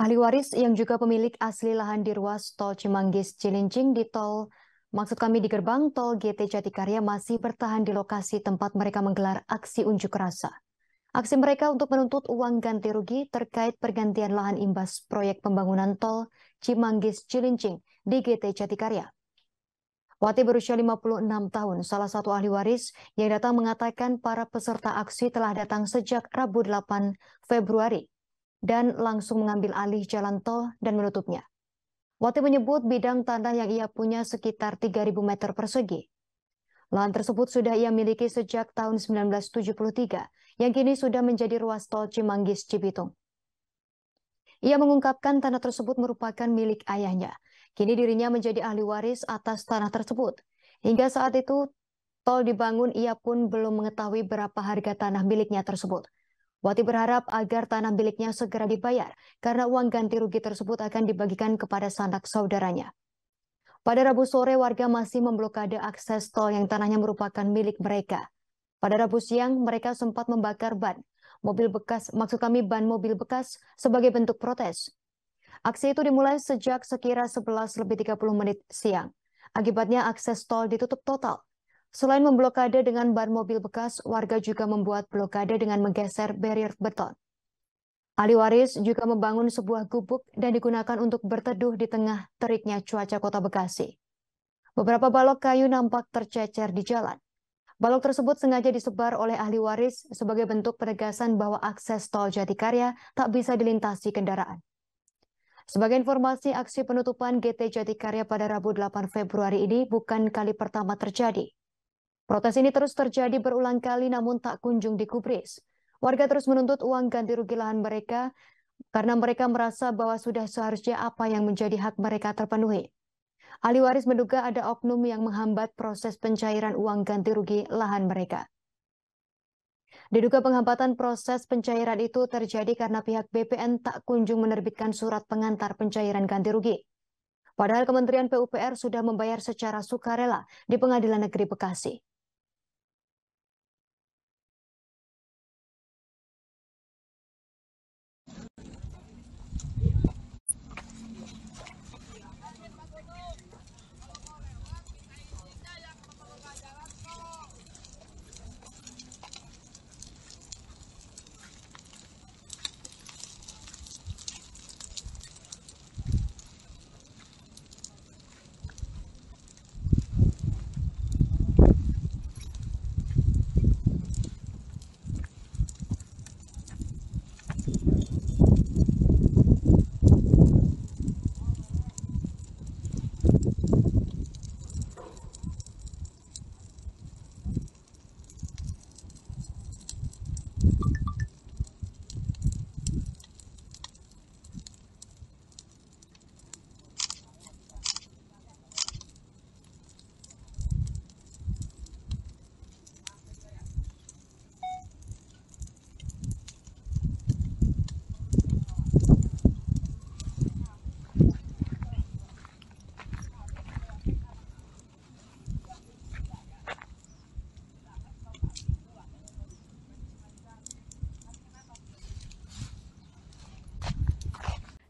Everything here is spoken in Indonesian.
Ahli waris yang juga pemilik asli lahan di ruas tol Cimanggis Cilincing di tol Maksud kami di gerbang tol GT Jatikarya masih bertahan di lokasi tempat mereka menggelar aksi unjuk rasa. Aksi mereka untuk menuntut uang ganti rugi terkait pergantian lahan imbas proyek pembangunan tol Cimanggis Cilincing di GT Jatikarya. Wati berusia 56 tahun, salah satu ahli waris yang datang mengatakan para peserta aksi telah datang sejak Rabu 8 Februari dan langsung mengambil alih jalan tol dan menutupnya. Wati menyebut bidang tanah yang ia punya sekitar 3.000 meter persegi. Lahan tersebut sudah ia miliki sejak tahun 1973, yang kini sudah menjadi ruas tol Cimanggis Cibitung. Ia mengungkapkan tanah tersebut merupakan milik ayahnya. Kini dirinya menjadi ahli waris atas tanah tersebut. Hingga saat itu, tol dibangun ia pun belum mengetahui berapa harga tanah miliknya tersebut. Wati berharap agar tanah miliknya segera dibayar karena uang ganti rugi tersebut akan dibagikan kepada sanak saudaranya. Pada Rabu sore, warga masih memblokade akses tol yang tanahnya merupakan milik mereka. Pada Rabu siang, mereka sempat membakar ban, mobil bekas, maksud kami ban mobil bekas, sebagai bentuk protes. Aksi itu dimulai sejak sekira 11 lebih 30 menit siang. Akibatnya akses tol ditutup total Selain memblokade dengan ban mobil bekas, warga juga membuat blokade dengan menggeser barrier beton. Ahli waris juga membangun sebuah gubuk dan digunakan untuk berteduh di tengah teriknya cuaca kota Bekasi. Beberapa balok kayu nampak tercecer di jalan. Balok tersebut sengaja disebar oleh ahli waris sebagai bentuk penegasan bahwa akses tol Jatikarya tak bisa dilintasi kendaraan. Sebagai informasi, aksi penutupan GT Jatikarya pada Rabu 8 Februari ini bukan kali pertama terjadi. Protes ini terus terjadi berulang kali namun tak kunjung dikubris. Warga terus menuntut uang ganti rugi lahan mereka karena mereka merasa bahwa sudah seharusnya apa yang menjadi hak mereka terpenuhi. Ali waris menduga ada oknum yang menghambat proses pencairan uang ganti rugi lahan mereka. Diduga penghambatan proses pencairan itu terjadi karena pihak BPN tak kunjung menerbitkan surat pengantar pencairan ganti rugi. Padahal Kementerian PUPR sudah membayar secara sukarela di Pengadilan Negeri Bekasi.